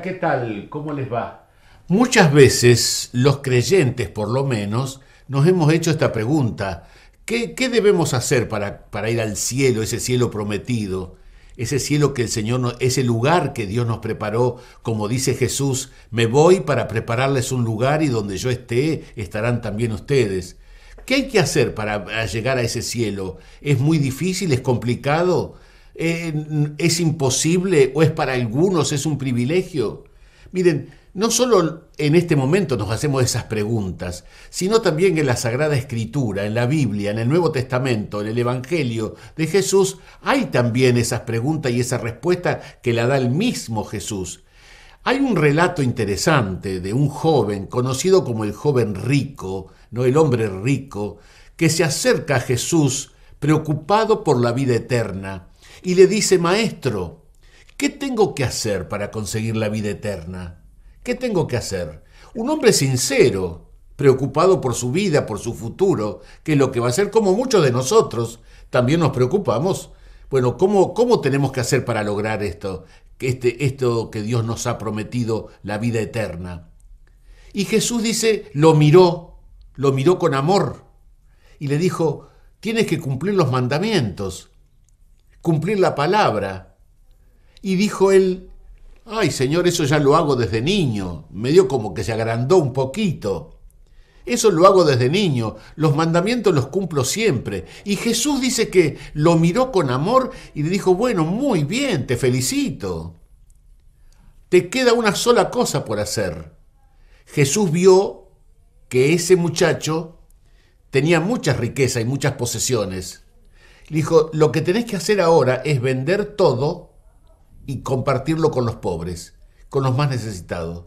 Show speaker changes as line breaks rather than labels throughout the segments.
¿qué tal? ¿Cómo les va? Muchas veces los creyentes, por lo menos, nos hemos hecho esta pregunta. ¿Qué, debemos hacer para, para, ir al cielo, ese cielo prometido? Ese cielo que el Señor, nos, ese lugar que Dios nos preparó, como dice Jesús, me voy para prepararles un lugar y donde yo esté estarán también ustedes. ¿Qué hay que hacer para llegar a ese cielo? ¿Es muy difícil? ¿Es complicado? es imposible o es para algunos, es un privilegio. Miren, no solo en este momento nos hacemos esas preguntas, sino también en la Sagrada Escritura, en la Biblia, en el Nuevo Testamento, en el Evangelio de Jesús, hay también esas preguntas y esa respuesta que la da el mismo Jesús. Hay un relato interesante de un joven conocido como el joven rico, no el hombre rico, que se acerca a Jesús preocupado por la vida eterna y le dice, Maestro, ¿qué tengo que hacer para conseguir la vida eterna? ¿Qué tengo que hacer? Un hombre sincero, preocupado por su vida, por su futuro, que es lo que va a ser como muchos de nosotros, también nos preocupamos. Bueno, ¿cómo, cómo tenemos que hacer para lograr esto? Este, esto que Dios nos ha prometido, la vida eterna. Y Jesús dice, lo miró, lo miró con amor y le dijo, tienes que cumplir los mandamientos cumplir la palabra. Y dijo él, ay Señor, eso ya lo hago desde niño, me dio como que se agrandó un poquito. Eso lo hago desde niño, los mandamientos los cumplo siempre. Y Jesús dice que lo miró con amor y le dijo, bueno, muy bien, te felicito. Te queda una sola cosa por hacer. Jesús vio que ese muchacho tenía muchas riquezas y muchas posesiones dijo, lo que tenés que hacer ahora es vender todo y compartirlo con los pobres, con los más necesitados.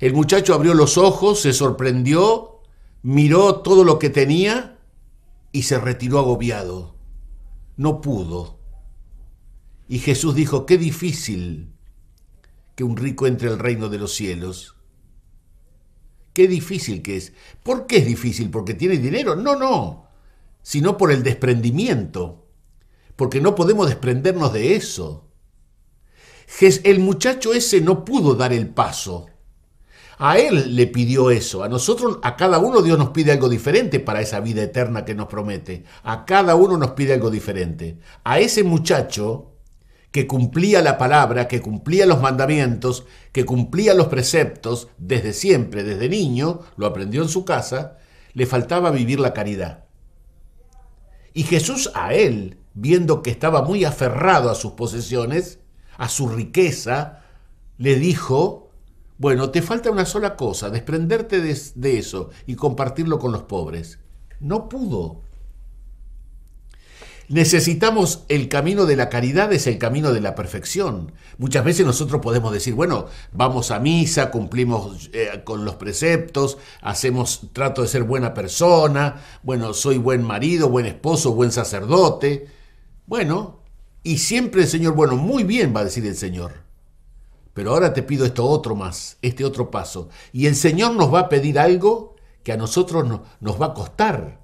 El muchacho abrió los ojos, se sorprendió, miró todo lo que tenía y se retiró agobiado. No pudo. Y Jesús dijo, qué difícil que un rico entre al reino de los cielos. Qué difícil que es. ¿Por qué es difícil? ¿Porque tiene dinero? No, no sino por el desprendimiento, porque no podemos desprendernos de eso. El muchacho ese no pudo dar el paso. A él le pidió eso, a nosotros, a cada uno Dios nos pide algo diferente para esa vida eterna que nos promete, a cada uno nos pide algo diferente. A ese muchacho que cumplía la palabra, que cumplía los mandamientos, que cumplía los preceptos desde siempre, desde niño, lo aprendió en su casa, le faltaba vivir la caridad. Y Jesús a él, viendo que estaba muy aferrado a sus posesiones, a su riqueza, le dijo, bueno, te falta una sola cosa, desprenderte de, eso y compartirlo con los pobres. No pudo. Necesitamos el camino de la caridad, es el camino de la perfección. Muchas veces nosotros podemos decir, bueno, vamos a misa, cumplimos eh, con los preceptos, hacemos, trato de ser buena persona, bueno, soy buen marido, buen esposo, buen sacerdote. Bueno, y siempre el Señor, bueno, muy bien va a decir el Señor. Pero ahora te pido esto otro más, este otro paso. Y el Señor nos va a pedir algo que a nosotros nos va a costar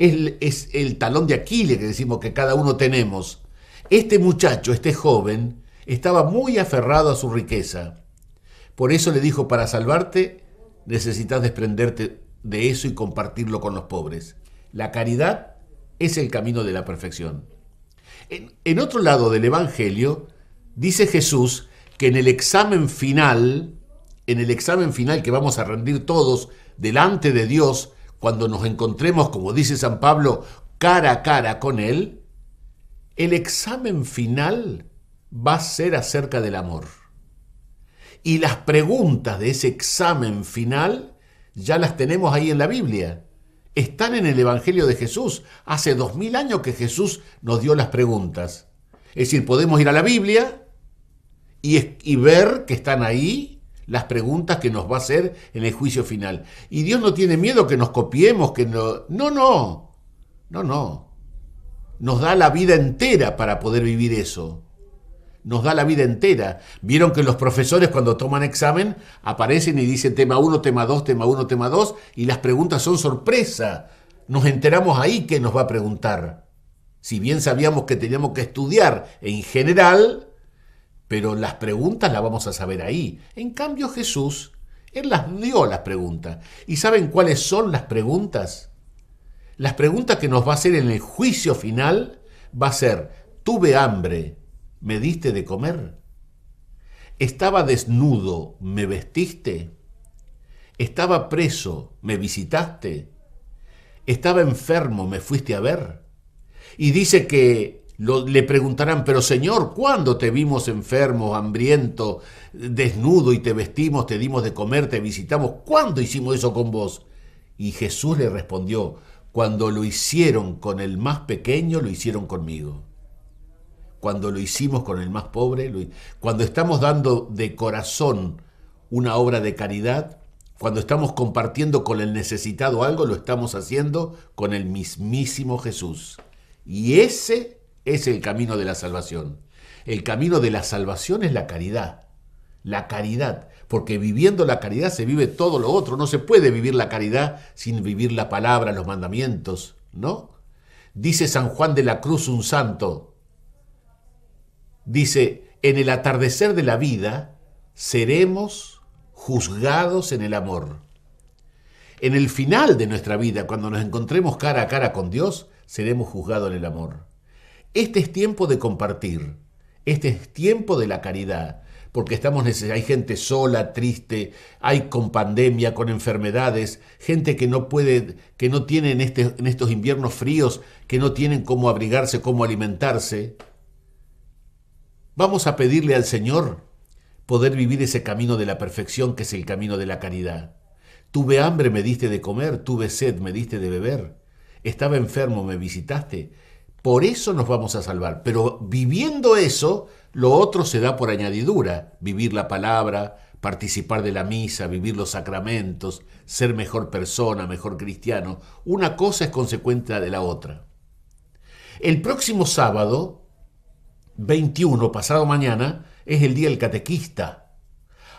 es, el talón de Aquiles que decimos que cada uno tenemos. Este muchacho, este joven, estaba muy aferrado a su riqueza. Por eso le dijo, para salvarte necesitas desprenderte de eso y compartirlo con los pobres. La caridad es el camino de la perfección. en, otro lado del Evangelio, dice Jesús que en el examen final, en el examen final que vamos a rendir todos delante de Dios cuando nos encontremos, como dice San Pablo, cara a cara con Él, el examen final va a ser acerca del amor. Y las preguntas de ese examen final ya las tenemos ahí en la Biblia. Están en el Evangelio de Jesús. Hace dos mil años que Jesús nos dio las preguntas. Es decir, podemos ir a la Biblia y, y ver que están ahí las preguntas que nos va a hacer en el juicio final. Y Dios no tiene miedo que nos copiemos, que no... No, no, no, no. Nos da la vida entera para poder vivir eso. Nos da la vida entera. Vieron que los profesores cuando toman examen aparecen y dicen tema 1, tema 2, tema 1, tema 2 y las preguntas son sorpresa. Nos enteramos ahí que nos va a preguntar. Si bien sabíamos que teníamos que estudiar en general, pero las preguntas las vamos a saber ahí. En cambio Jesús, Él las dio las preguntas. ¿Y saben cuáles son las preguntas? Las preguntas que nos va a hacer en el juicio final va a ser, tuve hambre, ¿me diste de comer? Estaba desnudo, ¿me vestiste? Estaba preso, ¿me visitaste? Estaba enfermo, ¿me fuiste a ver? Y dice que le preguntarán, pero Señor, ¿cuándo te vimos enfermo, hambriento, desnudo y te vestimos, te dimos de comer, te visitamos? ¿Cuándo hicimos eso con vos? Y Jesús le respondió, cuando lo hicieron con el más pequeño, lo hicieron conmigo. Cuando lo hicimos con el más pobre, cuando estamos dando de corazón una obra de caridad, cuando estamos compartiendo con el necesitado algo, lo estamos haciendo con el mismísimo Jesús. Y ese es el camino de la salvación. El camino de la salvación es la caridad. La caridad. Porque viviendo la caridad se vive todo lo otro. No se puede vivir la caridad sin vivir la palabra, los mandamientos. ¿No? Dice San Juan de la Cruz un santo. Dice, en el atardecer de la vida seremos juzgados en el amor. En el final de nuestra vida, cuando nos encontremos cara a cara con Dios, seremos juzgados en el amor. Este es tiempo de compartir, este es tiempo de la caridad, porque estamos hay gente sola, triste, hay con pandemia, con enfermedades, gente que no puede, que no tiene en, este, en estos inviernos fríos, que no tienen cómo abrigarse, cómo alimentarse. Vamos a pedirle al Señor poder vivir ese camino de la perfección que es el camino de la caridad. Tuve hambre, me diste de comer, tuve sed, me diste de beber, estaba enfermo, me visitaste, por eso nos vamos a salvar. Pero viviendo eso, lo otro se da por añadidura. Vivir la palabra, participar de la misa, vivir los sacramentos, ser mejor persona, mejor cristiano. Una cosa es consecuente de la otra. El próximo sábado, 21, pasado mañana, es el Día del Catequista.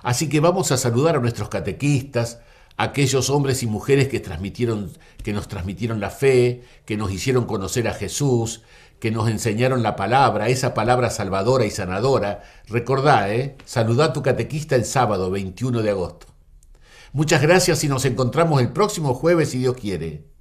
Así que vamos a saludar a nuestros catequistas, aquellos hombres y mujeres que, transmitieron, que nos transmitieron la fe, que nos hicieron conocer a Jesús, que nos enseñaron la palabra, esa palabra salvadora y sanadora. recordad ¿eh? a tu catequista el sábado 21 de agosto. Muchas gracias y nos encontramos el próximo jueves si Dios quiere.